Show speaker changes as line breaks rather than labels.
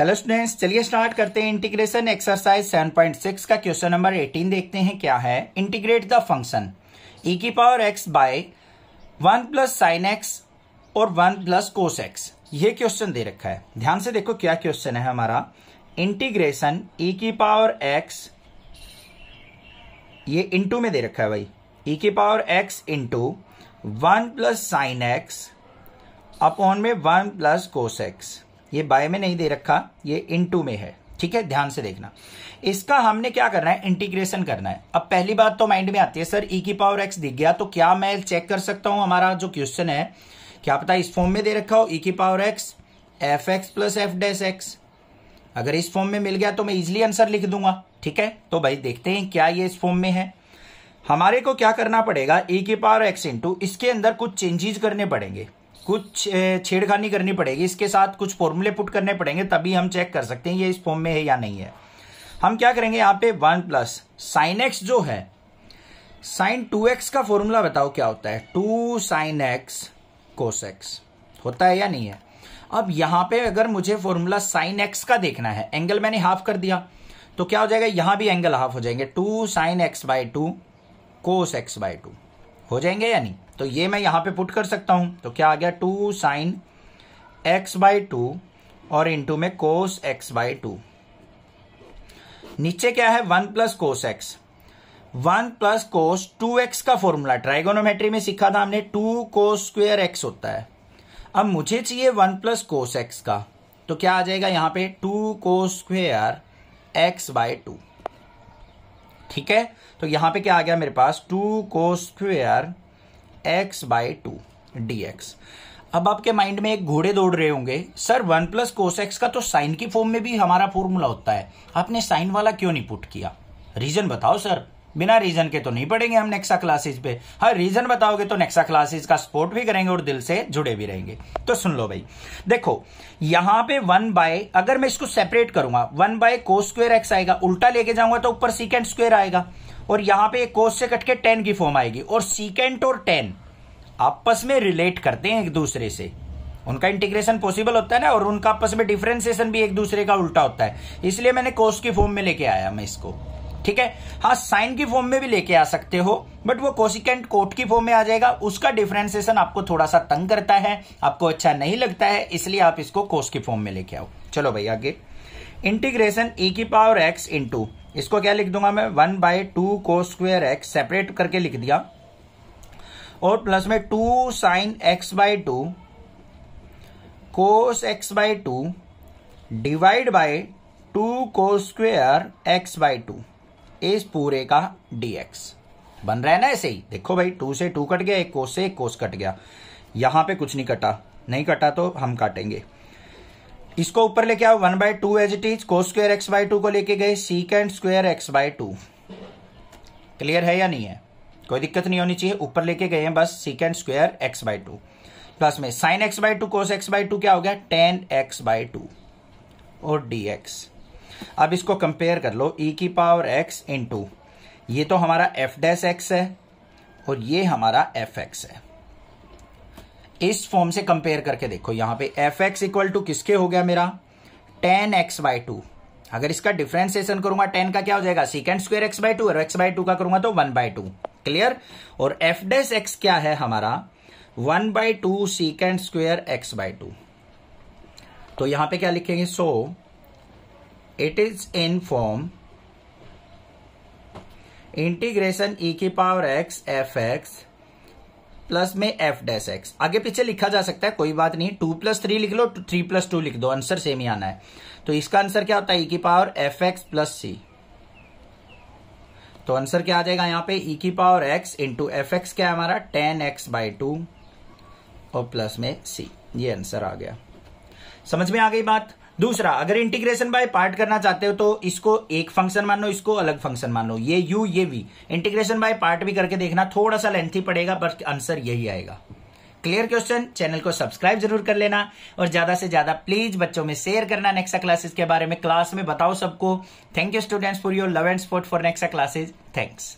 hello students चलिए start करते हैं इंटीग्रेशन एक्सरसाइज 7.6 का क्वेश्चन नंबर 18 देखते हैं क्या है इंटीग्रेट द फंक्शन ई की power X by one plus sine X और वन प्लस कोस एक्स ये क्वेश्चन दे रखा है ध्यान से देखो क्या क्वेश्चन है हमारा इंटीग्रेशन ई e की पावर एक्स ये इंटू में दे रखा है भाई ई e की power X into one plus sine X upon में वन प्लस कोस एक्स ये बाय में नहीं दे रखा ये इनटू में है ठीक है ध्यान से देखना इसका हमने क्या करना है इंटीग्रेशन करना है अब पहली बात तो माइंड में आती है सर ई e की पावर एक्स दिख गया तो क्या मैं चेक कर सकता हूं हमारा जो क्वेश्चन है क्या पता इस फॉर्म में दे रखा हो ई e की power X F X plus F dash X अगर इस फॉर्म में मिल गया तो मैं इजिली आंसर लिख दूंगा ठीक है तो भाई देखते हैं क्या ये इस फॉर्म में है हमारे को क्या करना पड़ेगा ई e की पावर एक्स इंटू इसके अंदर कुछ चेंजेस करने पड़ेंगे कुछ छेड़खानी करनी पड़ेगी इसके साथ कुछ फॉर्मूले पुट करने पड़ेंगे तभी हम चेक कर सकते हैं ये इस फॉर्म में है या नहीं है हम क्या करेंगे यहां पे वन प्लस साइन एक्स जो है साइन टू एक्स का फॉर्मूला बताओ क्या होता है two sine X cos X होता है या नहीं है अब यहां पे अगर मुझे फॉर्मूला साइन एक्स का देखना है एंगल मैंने हाफ कर दिया तो क्या हो जाएगा यहां भी एंगल हाफ हो जाएंगे two sine X by two cos X by two हो जाएंगे या नहीं तो ये मैं यहां पे पुट कर सकता हूं तो क्या आ गया two sine X by two और इंटू में कोस एक्स बाय टू नीचे क्या है one plus cos X one plus cos two X का फॉर्मूला ट्राइगोनोमेट्री में सीखा था हमने टू कोस स्क्वेयर एक्स होता है अब मुझे चाहिए वन प्लस कोस एक्स का तो क्या आ जाएगा यहां पे two cos square X by two ठीक है तो यहां पे क्या आ गया मेरे पास two cos square X by two D X अब आपके माइंड में एक घोड़े दौड़ रहे होंगे sir one plus cos X का तो साइन की फॉर्म में भी हमारा फॉर्मूला होता है आपने साइन वाला क्यों नहीं पुट किया रीजन बताओ सर बिना रीजन के तो नहीं पढ़ेंगे हम नेक्सा क्लासेस पे हर रीजन बताओगे तो नेक्सा क्लासेस का सपोर्ट भी करेंगे और दिल से जुड़े भी रहेंगे तो सुन लो भाई देखो यहां पे वन बाय अगर मैं इसको सेपरेट करूंगा one by cos square X आएगा उल्टा लेके जाऊंगा तो ऊपर सीकेंड स्क्वेयर आएगा और यहां पे कोस से कटके टेन की फॉर्म आएगी और सीकेंट और टेन आपस में रिलेट करते हैं एक दूसरे से उनका इंटीग्रेशन पॉसिबल होता है ना और उनका आपस में डिफरेंसिएशन भी एक दूसरे का उल्टा होता है इसलिए मैंने कोस की फॉर्म में लेके आया मैं इसको ठीक है हाँ साइन की फॉर्म में भी लेके आ सकते हो बट वो कोसिकेंट कोट की फॉर्म में आ जाएगा उसका डिफ्रेंसिएशन आपको थोड़ा सा तंग करता है आपको अच्छा नहीं लगता है इसलिए आप इसको कोस की फॉर्म में लेके आओ चलो भाई आगे इंटीग्रेशन ई e की पावर एक्स इंटू इसको क्या लिख दूंगा मैं one by two cos square X separate करके लिख दिया और प्लस में two sine X by two cos X by two divide by two cos square X by two इस पूरे का डीएक्स बन रहा है ना ऐसे ही देखो भाई टू से टू कट गया एक कोस से एक कोस कट गया यहां पे कुछ नहीं कटा नहीं कटा तो हम काटेंगे इसको ऊपर लेके आओ one by two as it is cos square X by two को लेके गए sec square X by two clear है या नहीं है कोई दिक्कत नहीं होनी चाहिए ऊपर लेके गए हैं बस sec square X by two plus में sine X by two cos X by two क्या हो गया टेन एक्स बाय टू और डी एक्स अब इसको कंपेयर कर लो e की पावर x इन टू ये तो हमारा एफ डैस एक्स है और ये हमारा एफ एक्स है इस फॉर्म से कंपेयर करके देखो यहां पे एफ एक्स इक्वल टू किसके हो गया मेरा टेन एक्स बाई टू अगर इसका डिफ्रेंसिएशन करूंगा टेन का क्या हो जाएगा sec square X by two और एक्स बाय टू का करूंगा तो वन बाय टू क्लियर और एफ डेस एक्स क्या है हमारा one by two sec square X by two तो यहां पे क्या लिखेंगे so so, it is in form integration E की power X F X plus में एफ डैश एक्स आगे पीछे लिखा जा सकता है कोई बात नहीं टू प्लस थ्री लिख लो थ्री प्लस टू लिख दो आंसर सेम ही आना है तो इसका आंसर क्या होता है ई की power F X plus C तो आंसर क्या आ जाएगा यहां पे ई की power X into F X क्या है हमारा टेन एक्स बाई टू और प्लस में सी ये आंसर आ गया समझ में आ गई बात दूसरा अगर इंटीग्रेशन बाय पार्ट करना चाहते हो तो इसको एक फंक्शन मान लो इसको अलग फंक्शन मान लो ये यू ये वी इंटीग्रेशन बाय पार्ट भी करके देखना थोड़ा सा लेंथी पड़ेगा बट आंसर यही आएगा क्लियर क्वेश्चन चैनल को सब्सक्राइब जरूर कर लेना और ज्यादा से ज्यादा प्लीज बच्चों में शेयर करना नेक्स्ट क्लासेस के बारे में क्लास में बताओ सबको thank you students for your love and support for next classes thanks